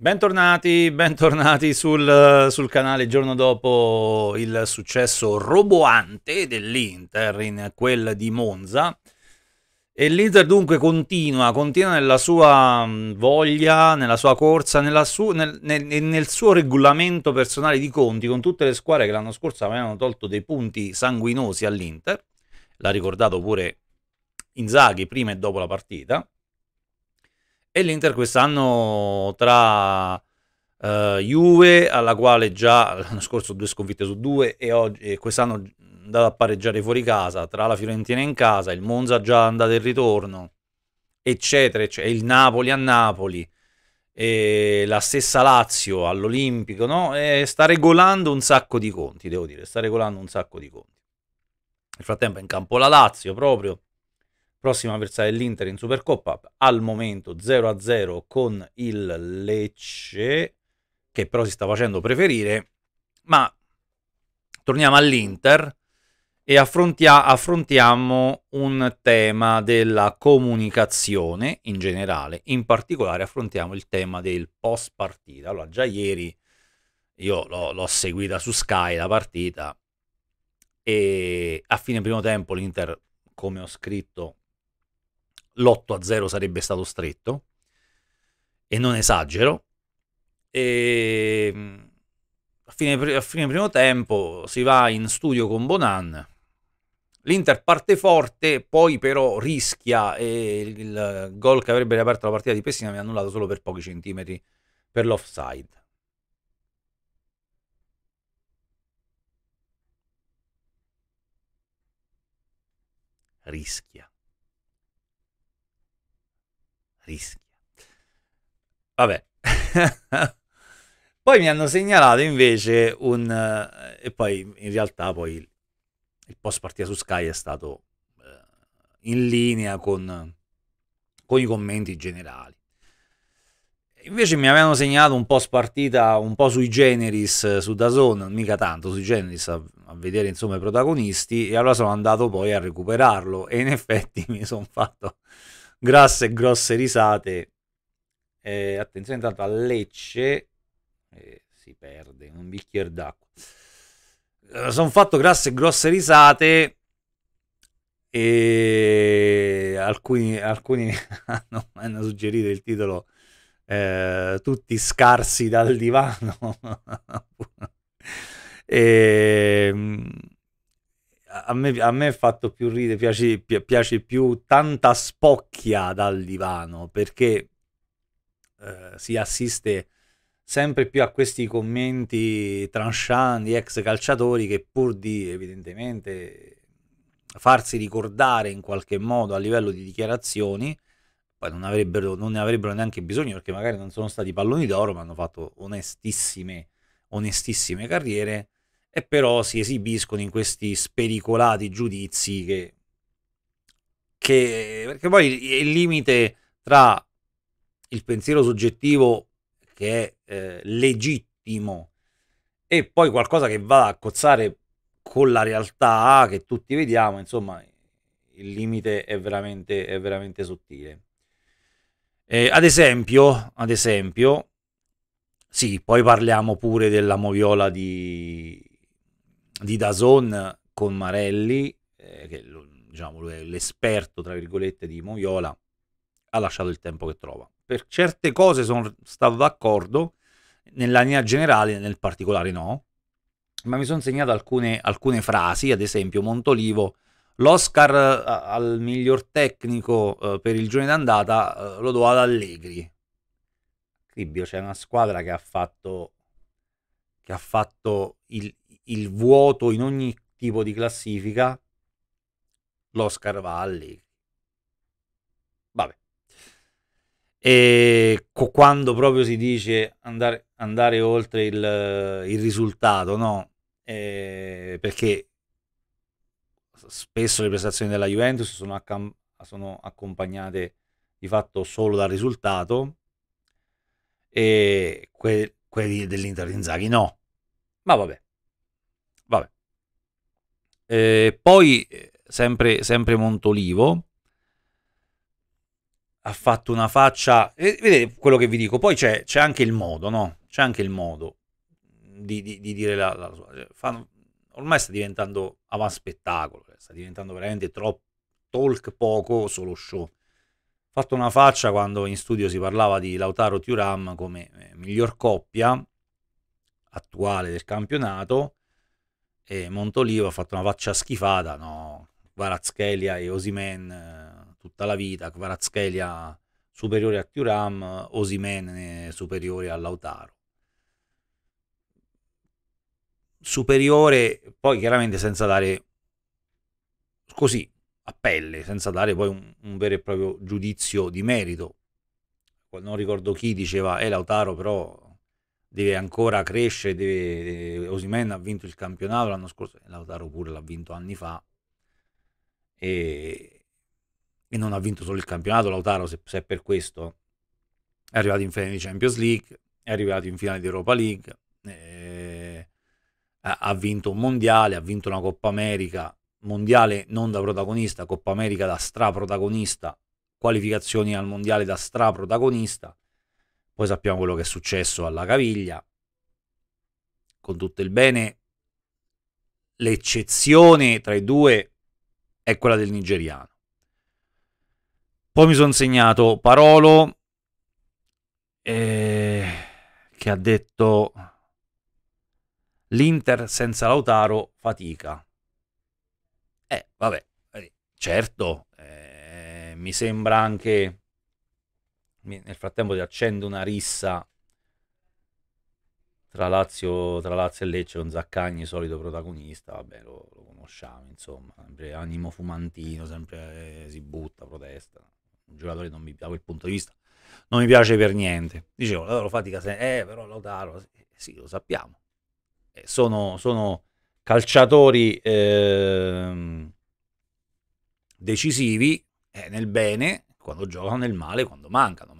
Bentornati, bentornati sul, sul, canale giorno dopo il successo roboante dell'Inter in quel di Monza. E l'Inter dunque continua, continua nella sua mm, voglia, nella sua corsa, nella su, nel, nel, nel, suo regolamento personale di conti con tutte le squadre che l'anno scorso avevano tolto dei punti sanguinosi all'Inter. L'ha ricordato pure Inzaghi prima e dopo la partita e l'Inter quest'anno tra uh, Juve, alla quale già l'anno scorso due sconfitte su due, e, oggi, e quest'anno andata a pareggiare fuori casa, tra la Fiorentina in casa, il Monza già andato in ritorno, eccetera, eccetera, il Napoli a Napoli, la stessa Lazio all'Olimpico, no? E sta regolando un sacco di conti, devo dire, sta regolando un sacco di conti. Nel frattempo è in campo la Lazio proprio, prossima avversaria dell'Inter in Supercoppa, al momento 0-0 con il Lecce, che però si sta facendo preferire, ma torniamo all'Inter e affrontia affrontiamo un tema della comunicazione in generale, in particolare affrontiamo il tema del post partita. Allora, già ieri io l'ho seguita su Sky la partita e a fine primo tempo l'Inter, come ho scritto l'8-0 sarebbe stato stretto, e non esagero. E mm, a fine, a fine primo tempo si va in studio con Bonan. L'Inter parte forte, poi però rischia e il gol che avrebbe riaperto la partita di Pessina viene annullato solo per pochi centimetri per l'offside. Rischia rischia. Vabbè. poi mi hanno segnalato invece un... Eh, e poi in realtà poi il post partita su Sky è stato eh, in linea con, con i commenti generali. Invece mi avevano segnalato un post partita un po' sui generis eh, su Dazon, mica tanto sui generis a, a, vedere insomma i protagonisti e allora sono andato poi a recuperarlo e in effetti mi sono fatto grasse e grosse risate. Eh, attenzione intanto a Lecce, eh, si perde un bicchiere d'acqua. Eh, sono fatto grasse e grosse risate e alcuni, alcuni hanno, hanno, suggerito il titolo eh, Tutti scarsi dal divano. e, mm, a me, a me è fatto più ridere, piace, piace, più tanta spocchia dal divano perché eh, si assiste sempre più a questi commenti tranchanti, ex calciatori che pur di evidentemente farsi ricordare in qualche modo a livello di dichiarazioni, poi non, avrebbero, non ne avrebbero neanche bisogno perché magari non sono stati palloni d'oro ma hanno fatto onestissime, onestissime carriere, e però si esibiscono in questi spericolati giudizi che, che perché poi il limite tra il pensiero soggettivo che è eh, legittimo e poi qualcosa che va a cozzare con la realtà che tutti vediamo, insomma, il limite è veramente, è veramente sottile. Eh, ad esempio, ad esempio, sì, poi parliamo pure della moviola di di Dazon con Marelli, eh, che diciamo, è l'esperto, tra virgolette, di Moviola, ha lasciato il tempo che trova. Per certe cose sono stato d'accordo, nella linea generale, nel particolare no, ma mi sono segnato alcune, alcune frasi, ad esempio Montolivo, l'Oscar eh, al miglior tecnico eh, per il giorno d'andata eh, lo do ad Allegri. Cribbio, c'è una squadra che ha fatto, che ha fatto il, il vuoto in ogni tipo di classifica, l'Oscar va Allegri. Vabbè. E co- quando proprio si dice andare, andare oltre il, il, risultato, no? Eh, perché spesso le prestazioni della Juventus sono, accam- sono accompagnate di fatto solo dal risultato e que- quelli dell'Inter di Inzaghi no. Ma vabbè. Eh, poi, eh, sempre, sempre Montolivo, ha fatto una faccia... Eh, vedete quello che vi dico. Poi c'è, anche il modo, no? C'è anche il modo di, di, di dire la, la sua... Cioè, Fanno, ormai sta diventando avanspettacolo, cioè, sta diventando veramente troppo talk poco, solo show Ha fatto una faccia quando in studio si parlava di Lautaro Tiuram come eh, miglior coppia attuale del campionato e Montolivo ha fatto una faccia schifata, no? Varazchelia e Osimen eh, tutta la vita, Varazchelia superiore a Turam, Osimen eh, superiore a Lautaro. Superiore, poi chiaramente senza dare così a pelle, senza dare poi un, un vero e proprio giudizio di merito. Non ricordo chi diceva, è eh, Lautaro però deve ancora crescere, deve... Osimen ha vinto il campionato l'anno scorso, e Lautaro pure l'ha vinto anni fa, e... e, non ha vinto solo il campionato, Lautaro se, se è per questo è arrivato in finale di Champions League, è arrivato in finale di Europa League, eh... ha vinto un mondiale, ha vinto una Coppa America, mondiale non da protagonista, Coppa America da straprotagonista, qualificazioni al mondiale da straprotagonista. Poi sappiamo quello che è successo alla caviglia. Con tutto il bene, l'eccezione tra i due è quella del nigeriano. Poi mi sono segnato Parolo eh, che ha detto l'Inter senza Lautaro fatica. Eh, vabbè, certo, eh, mi sembra anche nel frattempo ti accendo una rissa tra Lazio, tra Lazio e Lecce con Zaccagni, solito protagonista, vabbè lo, lo conosciamo, insomma, sempre animo fumantino, sempre eh, si butta, protesta, un giocatore non mi, da quel punto di vista non mi piace per niente. Dicevo, loro fatica, se, eh però Lautaro, eh, sì lo sappiamo, eh, sono, sono, calciatori ehm, decisivi eh, nel bene, quando giocano nel male, quando mancano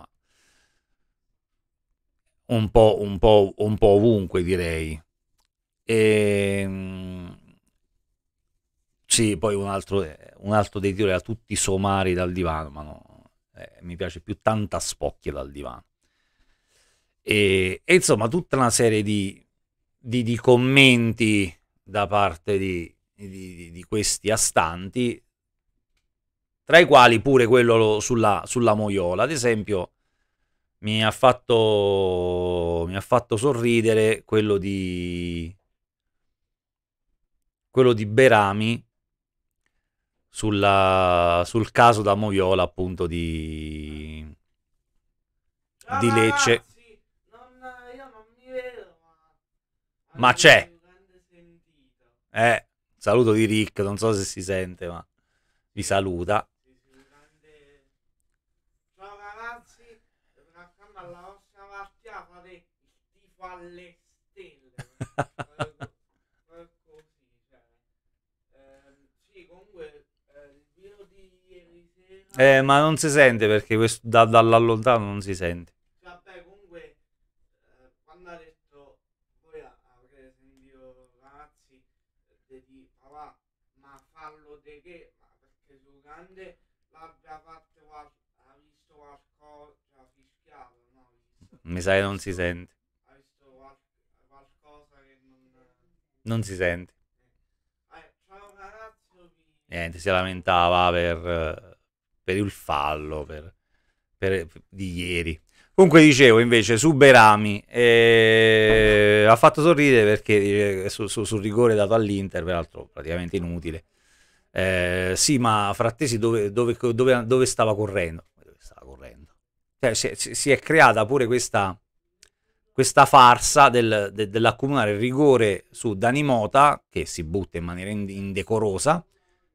un po', un po', un po ovunque, direi. E, ehm, sì, poi un altro, un altro dei titoli era Tutti somari dal divano, ma no, eh, mi piace più Tanta spocchia dal divano. E, e insomma, tutta una serie di, di, di commenti da parte di, di, questi astanti, tra i quali pure quello sulla, sulla Moiola, ad esempio mi ha fatto, mi ha fatto sorridere quello di, quello di Berami sulla, sul caso da Moviola appunto di, di Lecce. io non, mi vedo Ma c'è. Eh, saluto di Rick, non so se si sente, ma vi saluta. alla prossima partita ah, fate il tifo alle stelle. Eh, ma non si sente perché questo da, dalla lontano non si sente. Vabbè, comunque, eh, quando ha detto voi avrete sentito ragazzi eh, di papà, ma fallo di che? Ma perché su grande l'abbia fatto, ha visto qualcosa, ha fischiato. Mi sa che non si sente. Non si sente. Eh, Niente, si lamentava per, per il fallo per, per, di ieri. Comunque dicevo invece su Berami, eh, ha fatto sorridere perché eh, sul su, su rigore dato all'Inter, peraltro praticamente inutile. Eh, sì, ma Frattesi dove, dove, dove, dove, stava correndo? cioè, si, si, è creata pure questa, questa farsa del, de, dell'accumulare rigore su Dani Mota, che si butta in maniera indecorosa,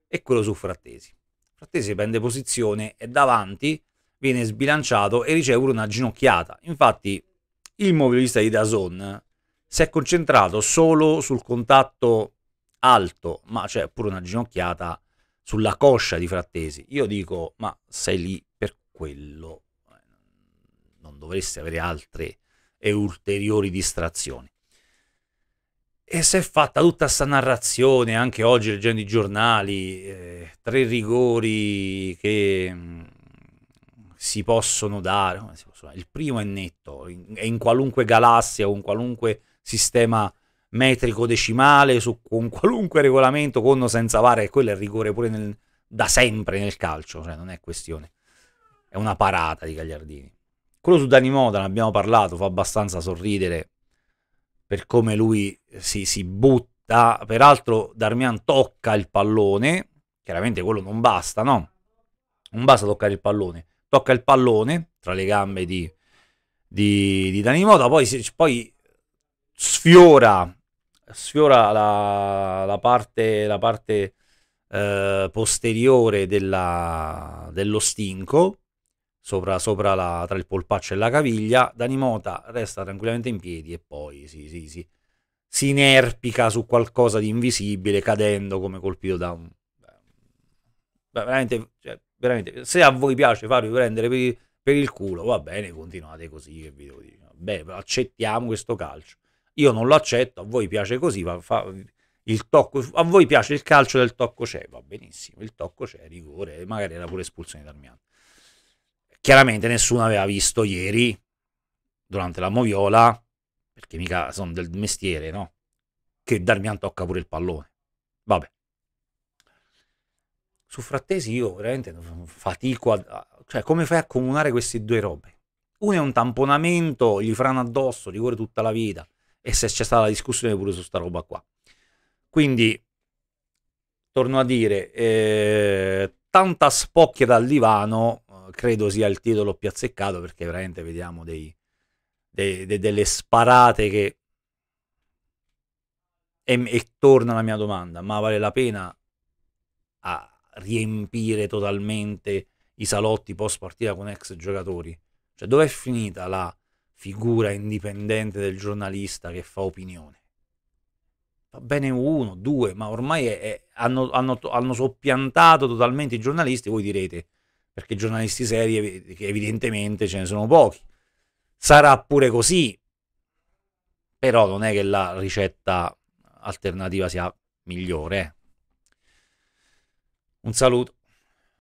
e quello su Frattesi. Frattesi prende posizione e davanti viene sbilanciato e riceve pure una ginocchiata. Infatti il mobilista di Dazon si è concentrato solo sul contatto alto, ma c'è pure una ginocchiata sulla coscia di Frattesi. Io dico, ma sei lì per quello non dovreste avere altre e ulteriori distrazioni. E si è fatta tutta questa narrazione, anche oggi leggendo i giornali, eh, tre rigori che mh, mm, si possono dare. Si possono Il primo è netto, in, è in qualunque galassia o in qualunque sistema metrico decimale, su, con qualunque regolamento, con o senza varia, e quello è il rigore pure nel, da sempre nel calcio, cioè non è questione. È una parata di Gagliardini. Quello su Dani Moda, ne abbiamo parlato, fa abbastanza sorridere per come lui si, si butta. Peraltro Darmian tocca il pallone, chiaramente quello non basta, no? Non basta toccare il pallone. Tocca il pallone tra le gambe di, di, di Dani Moda, poi, poi sfiora, sfiora la, la parte... La parte eh, posteriore della, dello stinco sopra, sopra la, tra il polpaccio e la caviglia. Danimota resta tranquillamente in piedi e poi si, si, si, si inerpica su qualcosa di invisibile, cadendo come colpito da un. Beh, veramente, cioè, veramente, se a voi piace farvi prendere per il, per il, culo, va bene, continuate così, che vi devo dire. Vabbè, accettiamo questo calcio. Io non lo accetto, a voi piace così, va, fa, tocco, a voi piace il calcio del tocco c'è, va benissimo, il tocco c'è, rigore, magari era pure espulsione d'Armiano. Chiaramente nessuno aveva visto ieri, durante la moviola, perché mica sono del mestiere, no? Che Darmian tocca pure il pallone. Vabbè. Su Frattesi io veramente fatico a... Cioè, come fai a comunare queste due robe? Uno è un tamponamento, gli frana addosso, rigore tutta la vita. E se c'è stata la discussione pure su sta roba qua. Quindi, torno a dire, eh, tanta spocchia dal divano credo sia il titolo più azzeccato perché veramente vediamo dei, dei, de, delle sparate che... E, e torna la mia domanda, ma vale la pena a riempire totalmente i salotti post partita con ex giocatori? Cioè dov'è finita la figura indipendente del giornalista che fa opinione? va bene uno, due, ma ormai è, è, hanno, hanno, hanno, soppiantato totalmente i giornalisti, voi direte, perché giornalisti seri evidentemente ce ne sono pochi. Sarà pure così, però non è che la ricetta alternativa sia migliore. Eh. Un saluto.